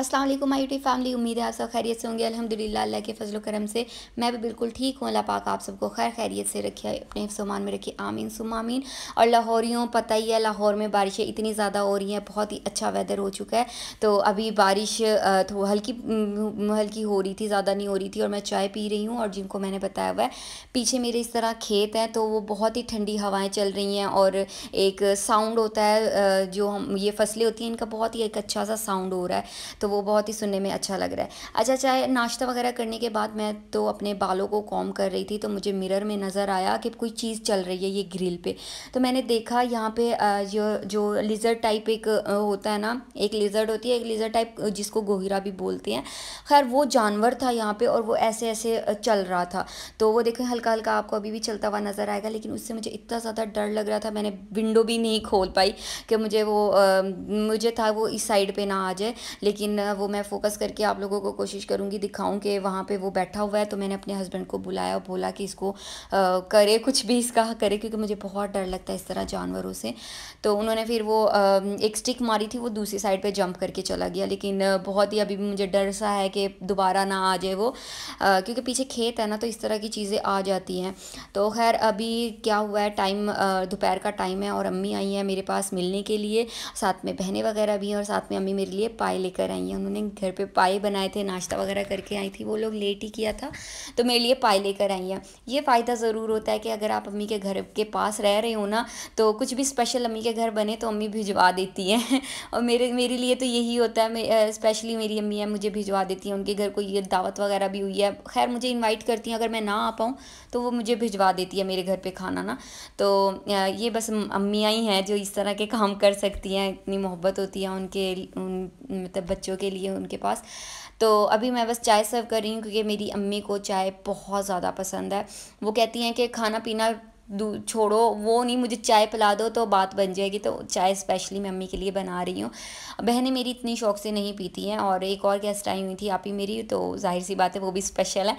अस्सलाम वालेकुम my YouTube family उम्मीद है आप सब खैरियत से होंगे अल्हम्दुलिल्लाह अल्लाह के फजल करम से मैं भी बिल्कुल ठीक हूँ अल्लाह पाक आप सबको खैर खैरियत से रखे अपने सामान में रखे आमीन सुम आमीन और लाहौरियों पता ही है लाहौर में बारिशें इतनी ज़्यादा हो रही हैं बहुत ही अच्छा वेदर हो चुका है तो अभी बारिश तो हल्की हल्की हो रही थी ज़्यादा नहीं हो रही थी और मैं चाय पी रही हूँ और जिनको मैंने बताया हुआ है पीछे मेरे इस तरह खेत हैं तो वो बहुत ही ठंडी हवाएँ चल रही हैं और एक साउंड होता है जो हम ये फसलें होती हैं इनका बहुत ही एक अच्छा सा साउंड हो रहा है तो वो बहुत ही सुनने में अच्छा लग रहा है अच्छा चाहे अच्छा, नाश्ता वगैरह करने के बाद मैं तो अपने बालों को कॉम कर रही थी तो मुझे मिरर में नज़र आया कि कोई चीज़ चल रही है ये ग्रिल पे तो मैंने देखा यहाँ पे जो जो लिजर टाइप एक होता है ना एक लिज़र्ड होती है एक लिजर टाइप जिसको गोहिरा भी बोलते हैं खैर वो जानवर था यहाँ पर और वो ऐसे ऐसे चल रहा था तो वो देखें हल्का हल्का आपको अभी भी चलता हुआ नज़र आएगा लेकिन उससे मुझे इतना ज़्यादा डर लग रहा था मैंने विंडो भी नहीं खोल पाई कि मुझे वो मुझे था वो इस साइड पर ना आ जाए लेकिन लेकिन वो मैं फ़ोकस करके आप लोगों को कोशिश करूँगी दिखाऊँ कि वहाँ पे वो बैठा हुआ है तो मैंने अपने हस्बैंड को बुलाया और बोला कि इसको आ, करे कुछ भी इसका करे क्योंकि मुझे बहुत डर लगता है इस तरह जानवरों से तो उन्होंने फिर वो आ, एक स्टिक मारी थी वो दूसरी साइड पर जंप करके चला गया लेकिन बहुत ही अभी भी मुझे डर सा है कि दोबारा ना आ जाए वो आ, क्योंकि पीछे खेत है ना तो इस तरह की चीज़ें आ जाती हैं तो खैर अभी क्या हुआ है टाइम दोपहर का टाइम है और अम्मी आई हैं मेरे पास मिलने के लिए साथ में बहनें वगैरह भी हैं और साथ में अम्मी मेरे लिए पाए लेकर आई आई हैं उन्होंने घर पे पाए बनाए थे नाश्ता वगैरह करके आई थी वो लोग लेट ही किया था तो मेरे लिए पाए लेकर आई हैं ये फ़ायदा ज़रूर होता है कि अगर आप अम्मी के घर के पास रह रहे हो ना तो कुछ भी स्पेशल अम्मी के घर बने तो अम्मी भिजवा देती हैं और मेरे मेरे लिए तो यही होता है स्पेशली मेरी अम्मी है मुझे भिजवा देती हैं उनके घर को ये दावत वगैरह भी हुई है खैर मुझे इन्वाइट करती हैं अगर मैं ना आ पाऊँ तो वो मुझे भिजवा देती है मेरे घर पर खाना ना तो ये बस अम्मियाँ ही हैं जो इस तरह के काम कर सकती हैं इतनी मोहब्बत होती है उनके उन मतलब बच्चों बच्चों के लिए उनके पास तो अभी मैं बस चाय सर्व कर रही हूँ क्योंकि मेरी अम्मी को चाय बहुत ज़्यादा पसंद है वो कहती हैं कि खाना पीना छोड़ो वो नहीं मुझे चाय पिला दो तो बात बन जाएगी तो चाय स्पेशली मम्मी के लिए बना रही हूँ बहनें मेरी इतनी शौक से नहीं पीती हैं और एक और गेस्ट आई हुई थी आप ही मेरी तो जाहिर सी बात है वो भी स्पेशल है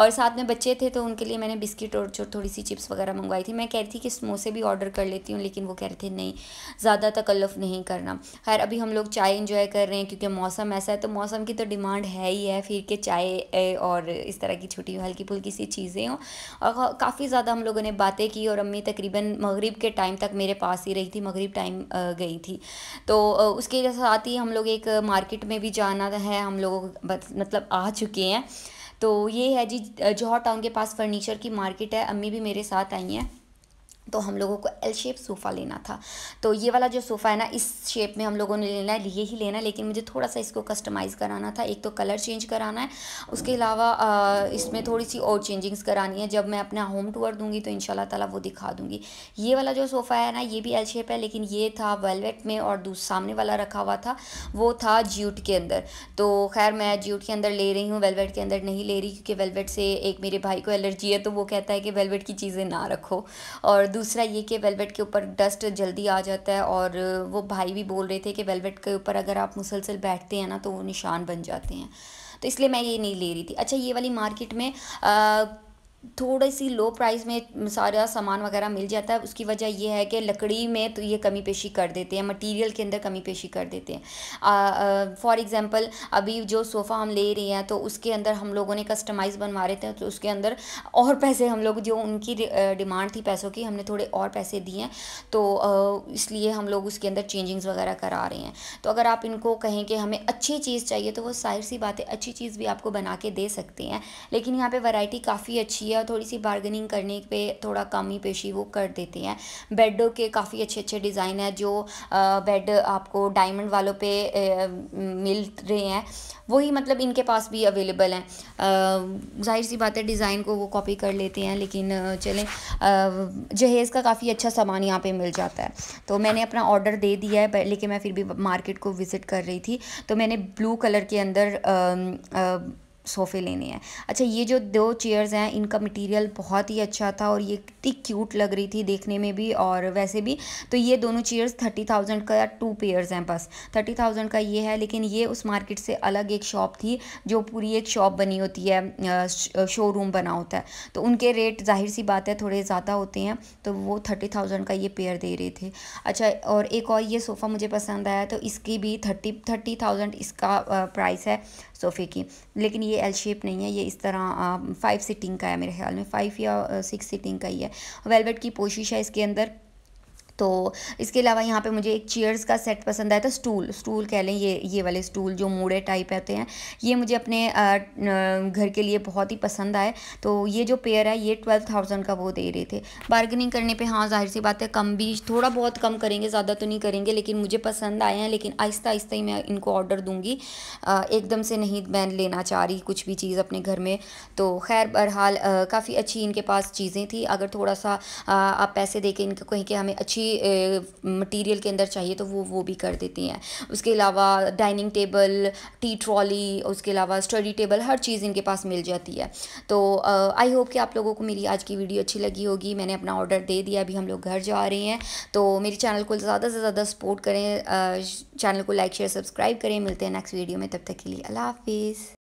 और साथ में बच्चे थे तो उनके लिए मैंने बिस्किट और थोड़ी सी चिप्स वगैरह मंगवाई थी मैं कह रही थी कि समोसे भी ऑर्डर कर लेती हूँ लेकिन वो कह रहे थे नहीं ज़्यादा तकल्लफ़ नहीं करना खैर अभी हम लोग चाय इन्जॉय कर रहे हैं क्योंकि मौसम ऐसा है तो मौसम की तो डिमांड है ही है फिर के चाय और इस तरह की छोटी हल्की फुल्की सी चीज़ें हों और काफ़ी ज़्यादा हम लोगों ने बातें बातें की और अम्मी तकरीबन मगरिब के टाइम तक मेरे पास ही रही थी मगरिब टाइम गई थी तो उसके साथ ही हम लोग एक मार्केट में भी जाना है हम लोग मतलब आ चुके हैं तो ये है जी जौहर टाउन के पास फर्नीचर की मार्केट है अम्मी भी मेरे साथ आई हैं तो हम लोगों को एल शेप सोफ़ा लेना था तो ये वाला जो सोफ़ा है ना इस शेप में हम लोगों ने लेना है ये ही लेना है लेकिन मुझे थोड़ा सा इसको कस्टमाइज़ कराना था एक तो कलर चेंज कराना है उसके अलावा इसमें थोड़ी सी और चेंजिंग्स करानी है जब मैं अपना होम टूर दूंगी तो इन ताला वो दिखा दूँगी ये वाला जो सोफ़ा है ना ये भी एल शेप है लेकिन ये था वेलवेट में और सामने वाला रखा हुआ था वो था ज्यूट के अंदर तो खैर मैं ज्यूट के अंदर ले रही हूँ वेलवेट के अंदर नहीं ले रही क्योंकि वेलवेट से एक मेरे भाई को एलर्जी है तो वो कहता है कि वेलवेट की चीज़ें ना रखो और दूसरा ये कि वेलवेट के ऊपर डस्ट जल्दी आ जाता है और वो भाई भी बोल रहे थे कि वेलवेट के ऊपर अगर आप मुसलसल बैठते हैं ना तो वो निशान बन जाते हैं तो इसलिए मैं ये नहीं ले रही थी अच्छा ये वाली मार्केट में आ, थोड़ी सी लो प्राइस में सारा सामान वगैरह मिल जाता है उसकी वजह यह है कि लकड़ी में तो ये कमी पेशी कर देते हैं मटेरियल के अंदर कमी पेशी कर देते हैं फॉर एग्जांपल अभी जो सोफ़ा हम ले रहे हैं तो उसके अंदर हम लोगों ने कस्टमाइज़ बनवा रहे थे तो उसके अंदर और पैसे हम लोग जो उनकी डिमांड थी पैसों की हमने थोड़े और पैसे दिए हैं तो इसलिए हम लोग उसके अंदर चेंजिंग्स वगैरह करा रहे हैं तो अगर आप इनको कहें कि हमें अच्छी चीज़ चाहिए तो वो साहिर सी बात अच्छी चीज़ भी आपको बना के दे सकते हैं लेकिन यहाँ पर वराइटी काफ़ी अच्छी है या थोड़ी सी बार्गनिंग करने पे थोड़ा कम ही पेशी वो कर देते हैं बेडों के काफ़ी अच्छे अच्छे डिज़ाइन है जो बेड आपको डायमंड वालों पे मिल रहे हैं वही मतलब इनके पास भी अवेलेबल हैं जाहिर सी बात है डिज़ाइन को वो कॉपी कर लेते हैं लेकिन चलें जहेज़ का काफ़ी अच्छा सामान यहाँ पे मिल जाता है तो मैंने अपना ऑर्डर दे दिया है लेकिन मैं फिर भी मार्केट को विज़िट कर रही थी तो मैंने ब्लू कलर के अंदर आ, आ, सोफ़े लेने हैं अच्छा ये जो दो चेयर्स हैं इनका मटेरियल बहुत ही अच्छा था और ये कितनी क्यूट लग रही थी देखने में भी और वैसे भी तो ये दोनों चेयर्स थर्टी थाउजेंड का टू पेयर्स हैं बस थर्टी थाउजेंड का ये है लेकिन ये उस मार्केट से अलग एक शॉप थी जो पूरी एक शॉप बनी होती है शोरूम बना होता है तो उनके रेट जाहिर सी बात है थोड़े ज़्यादा होते हैं तो वो थर्टी थाउजेंड का ये पेयर दे रहे थे अच्छा और एक और ये सोफ़ा मुझे पसंद आया तो इसकी भी थर्टी थर्टी थाउजेंड इसका प्राइस है सोफ़े की लेकिन ये ये एल शेप नहीं है ये इस तरह फाइव सीटिंग का है मेरे ख्याल में फाइव या सिक्स सीटिंग का ही है वेलवेट की पोशिश है इसके अंदर तो इसके अलावा यहाँ पे मुझे एक चेयर्स का सेट पसंद आया था स्टूल स्टूल कह लें ये ये वाले स्टूल जो मूड़े टाइप होते हैं ये मुझे अपने घर के लिए बहुत ही पसंद आए तो ये जो पेयर है ये ट्वेल्व थाउजेंड का वो दे रहे थे बार्गेनिंग करने पे हाँ जाहिर सी बात है कम भी थोड़ा बहुत कम करेंगे ज़्यादा तो नहीं करेंगे लेकिन मुझे पसंद आए हैं लेकिन आहिस्ता आहिस्ता ही मैं इनको ऑर्डर दूँगी एकदम से नहीं मैं लेना चाह रही कुछ भी चीज़ अपने घर में तो खैर बहरहाल काफ़ी अच्छी इनके पास चीज़ें थी अगर थोड़ा सा आप पैसे दे के इनको कहीं कि हमें अच्छी भी मटेरियल के अंदर चाहिए तो वो वो भी कर देती हैं उसके अलावा डाइनिंग टेबल टी ट्रॉली उसके अलावा स्टडी टेबल हर चीज़ इनके पास मिल जाती है तो आई होप कि आप लोगों को मेरी आज की वीडियो अच्छी लगी होगी मैंने अपना ऑर्डर दे दिया अभी हम लोग घर जा रहे हैं तो मेरे चैनल को ज़्यादा से ज़्यादा सपोर्ट करें चैनल को लाइक शेयर सब्सक्राइब करें मिलते हैं नेक्स्ट वीडियो में तब तक के लिए अल्लाह हाफिज़